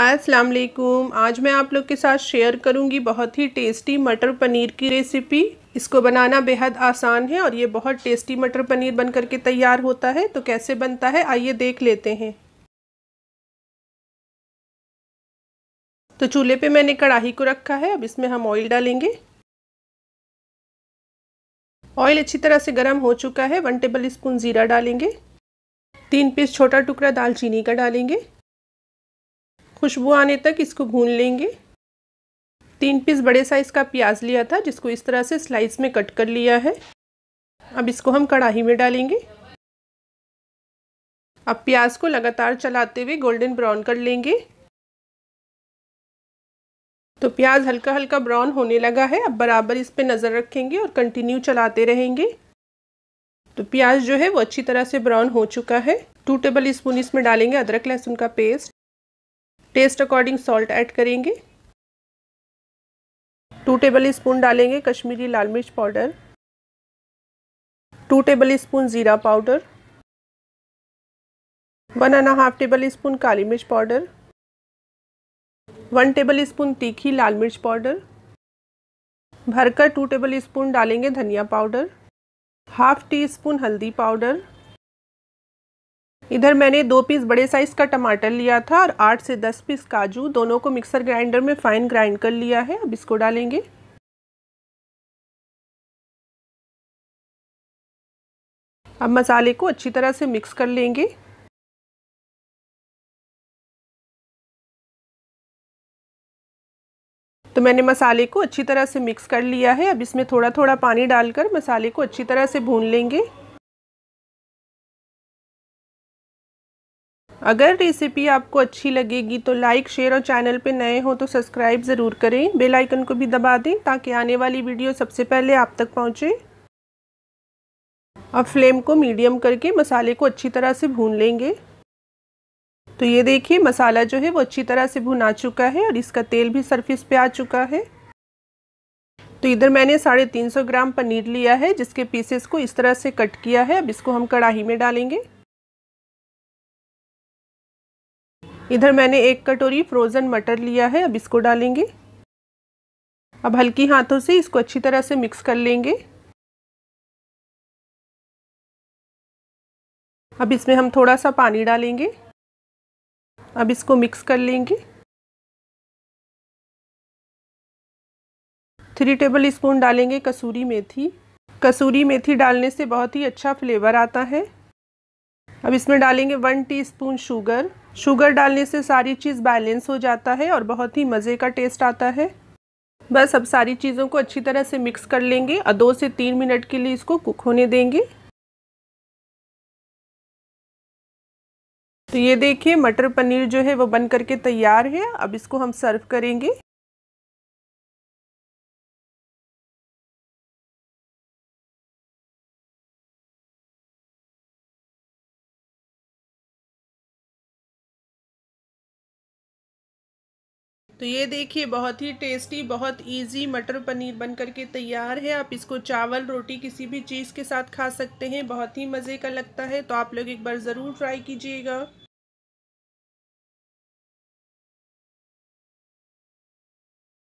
अस्सलाम वालेकुम आज मैं आप लोग के साथ शेयर करूंगी बहुत ही टेस्टी मटर पनीर की रेसिपी इसको बनाना बेहद आसान है और ये बहुत टेस्टी मटर पनीर बन करके तैयार होता है तो कैसे बनता है आइए देख लेते हैं तो चूल्हे पे मैंने कढ़ाई को रखा है अब इसमें हम ऑयल डालेंगे ऑयल अच्छी तरह से गर्म हो चुका है वन टेबल स्पून ज़ीरा डालेंगे तीन पीस छोटा टुकड़ा दालचीनी का डालेंगे खुशबू आने तक इसको भून लेंगे तीन पीस बड़े साइज़ का प्याज लिया था जिसको इस तरह से स्लाइस में कट कर लिया है अब इसको हम कढ़ाई में डालेंगे अब प्याज को लगातार चलाते हुए गोल्डन ब्राउन कर लेंगे तो प्याज हल्का हल्का ब्राउन होने लगा है अब बराबर इस पर नज़र रखेंगे और कंटिन्यू चलाते रहेंगे तो प्याज जो है वो अच्छी तरह से ब्राउन हो चुका है टू टेबल स्पून इसमें डालेंगे अदरक लहसुन का paste taste according salt add करेंगे टू टेबल स्पून डालेंगे कश्मीरी लाल मिर्च पाउडर टू टेबल स्पून ज़ीरा powder one and half tablespoon काली मिर्च पाउडर वन टेबल स्पून तीखी लाल मिर्च पाउडर भरकर टू टेबल स्पून डालेंगे धनिया पाउडर हाफ टी स्पून हल्दी पाउडर इधर मैंने दो पीस बड़े साइज़ का टमाटर लिया था और आठ से दस पीस काजू दोनों को मिक्सर ग्राइंडर में फ़ाइन ग्राइंड कर लिया है अब इसको डालेंगे अब मसाले को अच्छी तरह से मिक्स कर लेंगे तो मैंने मसाले को अच्छी तरह से मिक्स कर लिया है अब इसमें थोड़ा थोड़ा पानी डालकर मसाले को अच्छी तरह से भून लेंगे अगर रेसिपी आपको अच्छी लगेगी तो लाइक शेयर और चैनल पे नए हो तो सब्सक्राइब ज़रूर करें बेल आइकन को भी दबा दें ताकि आने वाली वीडियो सबसे पहले आप तक पहुंचे। अब फ्लेम को मीडियम करके मसाले को अच्छी तरह से भून लेंगे तो ये देखिए मसाला जो है वो अच्छी तरह से भुना चुका है और इसका तेल भी सरफेस पर आ चुका है तो इधर मैंने साढ़े तीन सौ ग्राम पनीर लिया है जिसके पीसेस को इस तरह से कट किया है अब इसको हम कढ़ाही में डालेंगे इधर मैंने एक कटोरी फ्रोज़न मटर लिया है अब इसको डालेंगे अब हल्की हाथों से इसको अच्छी तरह से मिक्स कर लेंगे अब इसमें हम थोड़ा सा पानी डालेंगे अब इसको मिक्स कर लेंगे थ्री टेबल स्पून डालेंगे कसूरी मेथी कसूरी मेथी डालने से बहुत ही अच्छा फ्लेवर आता है अब इसमें डालेंगे वन टीस्पून शुगर शुगर डालने से सारी चीज़ बैलेंस हो जाता है और बहुत ही मज़े का टेस्ट आता है बस अब सारी चीज़ों को अच्छी तरह से मिक्स कर लेंगे और दो से तीन मिनट के लिए इसको कुक होने देंगे तो ये देखिए मटर पनीर जो है वो बन करके तैयार है अब इसको हम सर्व करेंगे तो ये देखिए बहुत ही टेस्टी बहुत इजी मटर पनीर बन करके तैयार है आप इसको चावल रोटी किसी भी चीज़ के साथ खा सकते हैं बहुत ही मज़े का लगता है तो आप लोग एक बार ज़रूर ट्राई कीजिएगा